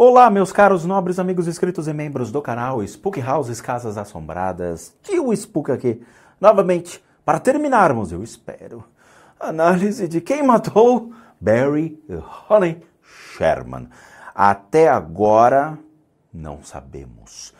Olá, meus caros nobres amigos inscritos e membros do canal Spook Houses Casas Assombradas. Tio Spook aqui, novamente, para terminarmos, eu espero, análise de quem matou Barry Holly Sherman. Até agora, não sabemos.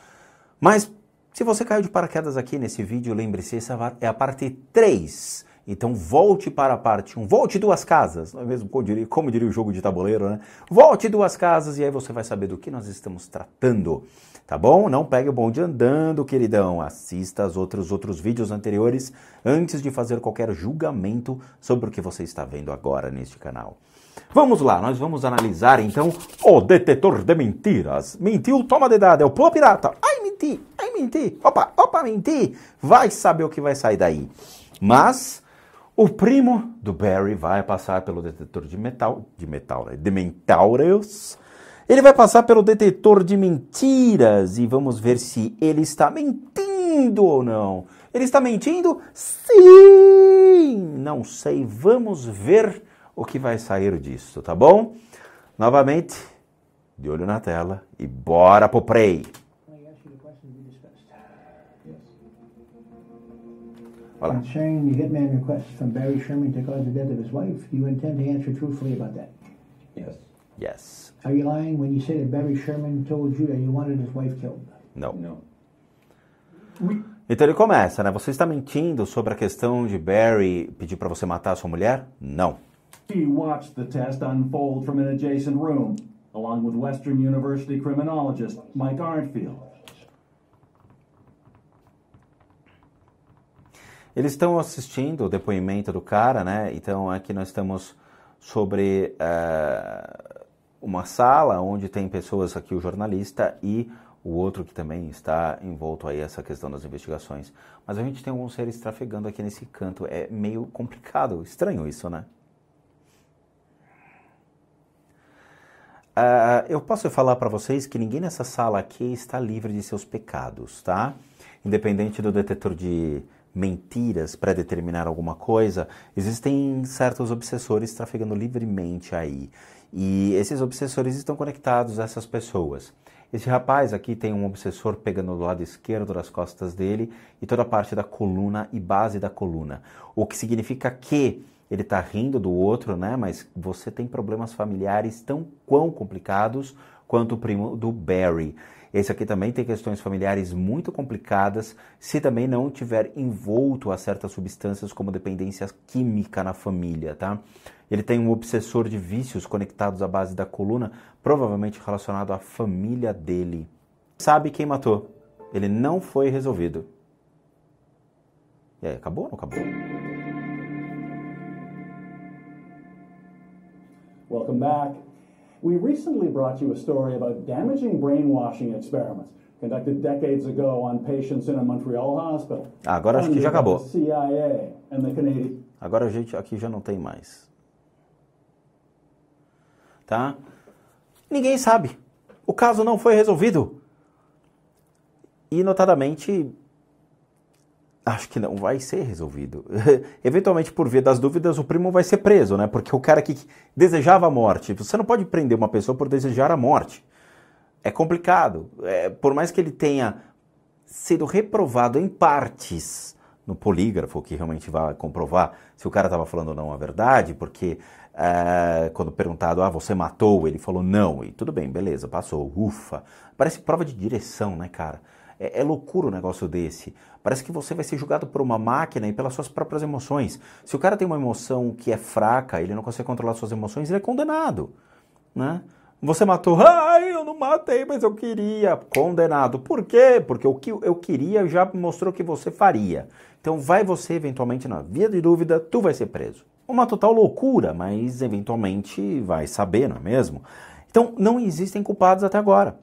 Mas, se você caiu de paraquedas aqui nesse vídeo, lembre-se, essa é a parte 3 então volte para a parte 1, volte duas casas, não é mesmo como diria, como diria o jogo de tabuleiro, né? Volte duas casas e aí você vai saber do que nós estamos tratando, tá bom? Não pegue o bonde andando, queridão. Assista aos outros, outros vídeos anteriores antes de fazer qualquer julgamento sobre o que você está vendo agora neste canal. Vamos lá, nós vamos analisar então o detetor de mentiras. Mentiu, toma de dedada, é o pula pirata. Ai, menti, ai, menti, opa, opa, menti. Vai saber o que vai sair daí. Mas o primo do Barry vai passar pelo detetor de metal, de metal, né? de Mentaureus. Ele vai passar pelo detetor de mentiras e vamos ver se ele está mentindo ou não. Ele está mentindo? Sim! Não sei, vamos ver o que vai sair disso, tá bom? Novamente, de olho na tela e bora pro Prey! Olha Concerning the hitman request from Barry Sherman to cause the death of his wife, you intend to answer truthfully about that? Yes. Yes. Are you lying when you say that Barry Sherman told you that you wanted his wife killed? No. No. Então ele começa, né? Você está mentindo sobre a questão de Barry pedir para você matar a sua mulher? Não. He watched the test unfold from an adjacent room, along with Western University criminologist Mike Arnfield. Eles estão assistindo o depoimento do cara, né? Então aqui nós estamos sobre uh, uma sala onde tem pessoas aqui, o jornalista e o outro que também está envolto aí essa questão das investigações. Mas a gente tem alguns seres trafegando aqui nesse canto. É meio complicado, estranho isso, né? Uh, eu posso falar para vocês que ninguém nessa sala aqui está livre de seus pecados, tá? Independente do detetor de mentiras para determinar alguma coisa, existem certos obsessores trafegando livremente aí. E esses obsessores estão conectados a essas pessoas. Esse rapaz aqui tem um obsessor pegando do lado esquerdo das costas dele e toda a parte da coluna e base da coluna. O que significa que ele está rindo do outro, né? Mas você tem problemas familiares tão quão complicados quanto o primo do Barry. Esse aqui também tem questões familiares muito complicadas, se também não tiver envolto a certas substâncias como dependência química na família, tá? Ele tem um obsessor de vícios conectados à base da coluna, provavelmente relacionado à família dele. Sabe quem matou? Ele não foi resolvido. E aí, acabou ou não acabou? Welcome back. We recently brought you a story about damaging brainwashing experiments conducted decades ago on patients in a Montreal hospital. agora acho que já acabou. CIA and the Canadian... Agora gente aqui já não tem mais. Tá? Ninguém sabe. O caso não foi resolvido. E notadamente acho que não vai ser resolvido. Eventualmente, por via das dúvidas, o primo vai ser preso, né? Porque o cara que desejava a morte, você não pode prender uma pessoa por desejar a morte. É complicado. É, por mais que ele tenha sido reprovado em partes no polígrafo, que realmente vai comprovar se o cara estava falando ou não a verdade, porque é, quando perguntado, ah, você matou, ele falou não, e tudo bem, beleza, passou, ufa. Parece prova de direção, né, cara? É, é loucura o um negócio desse. Parece que você vai ser julgado por uma máquina e pelas suas próprias emoções. Se o cara tem uma emoção que é fraca, ele não consegue controlar suas emoções, ele é condenado. Né? Você matou, ai, eu não matei, mas eu queria. Condenado. Por quê? Porque o que eu queria já mostrou que você faria. Então vai você eventualmente na via de dúvida, tu vai ser preso. Uma total loucura, mas eventualmente vai saber, não é mesmo? Então não existem culpados até agora.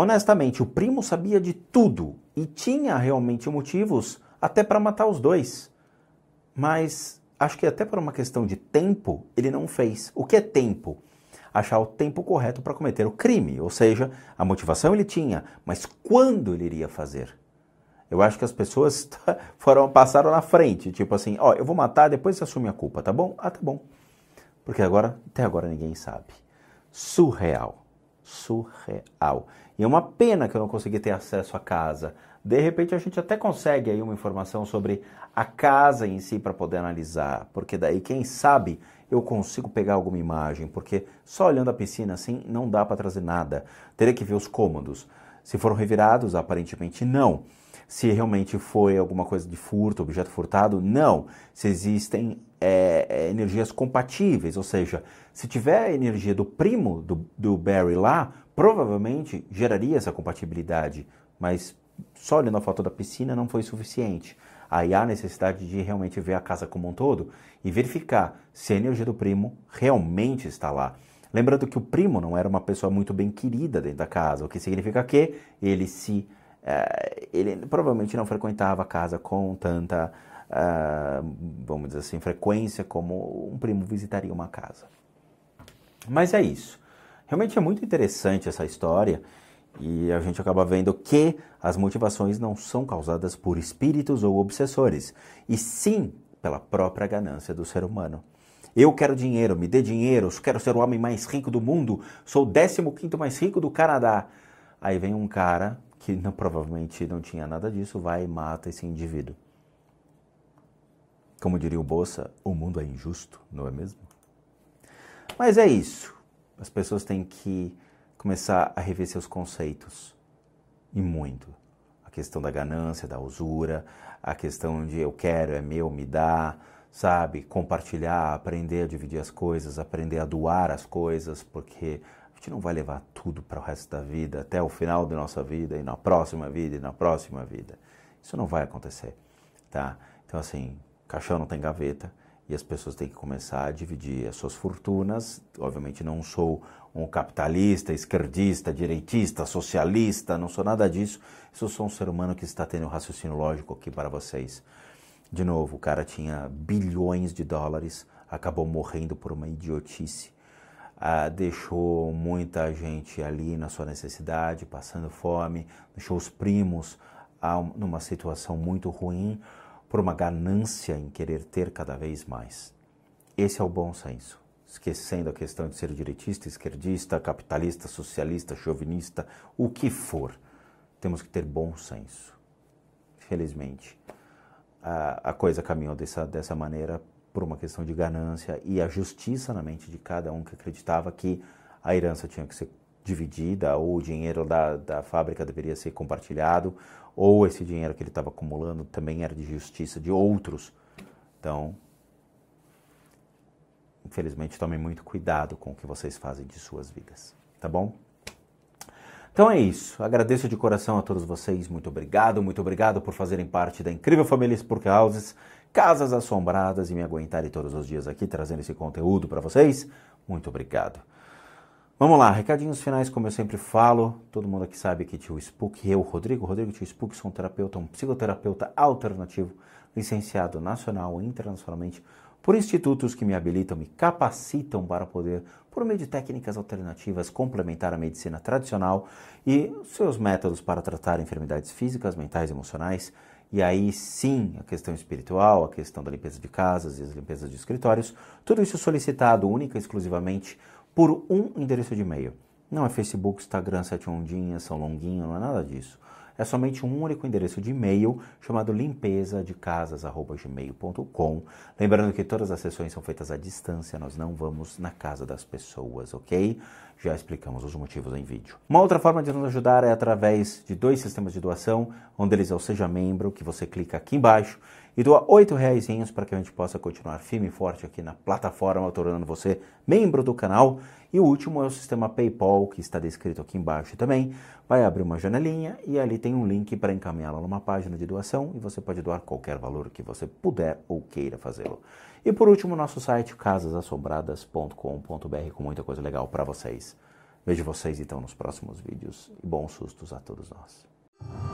Honestamente, o primo sabia de tudo e tinha realmente motivos até para matar os dois. Mas acho que até por uma questão de tempo, ele não fez. O que é tempo? Achar o tempo correto para cometer o crime, ou seja, a motivação ele tinha, mas quando ele iria fazer? Eu acho que as pessoas tá, foram passaram na frente, tipo assim, ó, oh, eu vou matar, depois você assume a culpa, tá bom? Ah, tá bom. Porque agora, até agora ninguém sabe. Surreal surreal. E é uma pena que eu não consegui ter acesso à casa. De repente a gente até consegue aí uma informação sobre a casa em si para poder analisar, porque daí quem sabe eu consigo pegar alguma imagem, porque só olhando a piscina assim não dá para trazer nada. Teria que ver os cômodos. Se foram revirados, aparentemente não se realmente foi alguma coisa de furto, objeto furtado. Não. Se existem é, é, energias compatíveis, ou seja, se tiver a energia do primo do, do Barry lá, provavelmente geraria essa compatibilidade. Mas só olhando a foto da piscina não foi suficiente. Aí há necessidade de realmente ver a casa como um todo e verificar se a energia do primo realmente está lá. Lembrando que o primo não era uma pessoa muito bem querida dentro da casa, o que significa que ele se eh, ele provavelmente não frequentava a casa com tanta, uh, vamos dizer assim, frequência como um primo visitaria uma casa. Mas é isso. Realmente é muito interessante essa história e a gente acaba vendo que as motivações não são causadas por espíritos ou obsessores, e sim pela própria ganância do ser humano. Eu quero dinheiro, me dê dinheiro, quero ser o homem mais rico do mundo, sou o 15 mais rico do Canadá. Aí vem um cara que não, provavelmente não tinha nada disso, vai e mata esse indivíduo. Como diria o Bolsa, o mundo é injusto, não é mesmo? Mas é isso. As pessoas têm que começar a rever seus conceitos. E muito. A questão da ganância, da usura, a questão de eu quero, é meu, me dá, sabe? Compartilhar, aprender a dividir as coisas, aprender a doar as coisas, porque gente não vai levar tudo para o resto da vida, até o final da nossa vida e na próxima vida e na próxima vida. Isso não vai acontecer, tá? Então assim, caixão não tem gaveta e as pessoas têm que começar a dividir as suas fortunas. Obviamente não sou um capitalista, esquerdista, direitista, socialista, não sou nada disso. Eu sou um ser humano que está tendo um raciocínio lógico aqui para vocês. De novo, o cara tinha bilhões de dólares, acabou morrendo por uma idiotice ah, deixou muita gente ali na sua necessidade, passando fome, deixou os primos ah, numa situação muito ruim por uma ganância em querer ter cada vez mais. Esse é o bom senso. Esquecendo a questão de ser direitista, esquerdista, capitalista, socialista, chauvinista, o que for, temos que ter bom senso. Felizmente, a, ah, a coisa caminhou dessa, dessa maneira por uma questão de ganância e a justiça na mente de cada um que acreditava que a herança tinha que ser dividida, ou o dinheiro da, da fábrica deveria ser compartilhado, ou esse dinheiro que ele estava acumulando também era de justiça de outros. Então, infelizmente, tomem muito cuidado com o que vocês fazem de suas vidas, tá bom? Então é isso. Agradeço de coração a todos vocês. Muito obrigado, muito obrigado por fazerem parte da incrível família Spurk Houses, Casas Assombradas e me aguentarem todos os dias aqui trazendo esse conteúdo para vocês. Muito obrigado. Vamos lá, recadinhos finais, como eu sempre falo, todo mundo aqui sabe que tio Spook, eu, Rodrigo, Rodrigo Tio Spook, sou um terapeuta, um psicoterapeuta alternativo, licenciado nacional e internacionalmente por institutos que me habilitam, me capacitam para poder, por meio de técnicas alternativas, complementar a medicina tradicional e seus métodos para tratar enfermidades físicas, mentais e emocionais. E aí sim, a questão espiritual, a questão da limpeza de casas e as limpezas de escritórios, tudo isso solicitado única e exclusivamente por um endereço de e-mail. Não é Facebook, Instagram, sete ondinhas, são longuinho, não é nada disso é somente um único endereço de e-mail chamado limpeza de casas@gmail.com. Lembrando que todas as sessões são feitas à distância, nós não vamos na casa das pessoas, ok? Já explicamos os motivos em vídeo. Uma outra forma de nos ajudar é através de dois sistemas de doação, um deles é o Seja Membro, que você clica aqui embaixo e doa oito reais para que a gente possa continuar firme e forte aqui na plataforma, tornando você membro do canal. E o último é o sistema PayPal, que está descrito aqui embaixo também. Vai abrir uma janelinha e ali tem um link para encaminhá-la numa página de doação e você pode doar qualquer valor que você puder ou queira fazê-lo. E por último, nosso site casasassombradas.com.br com muita coisa legal para vocês. Vejo vocês então nos próximos vídeos e bons sustos a todos nós.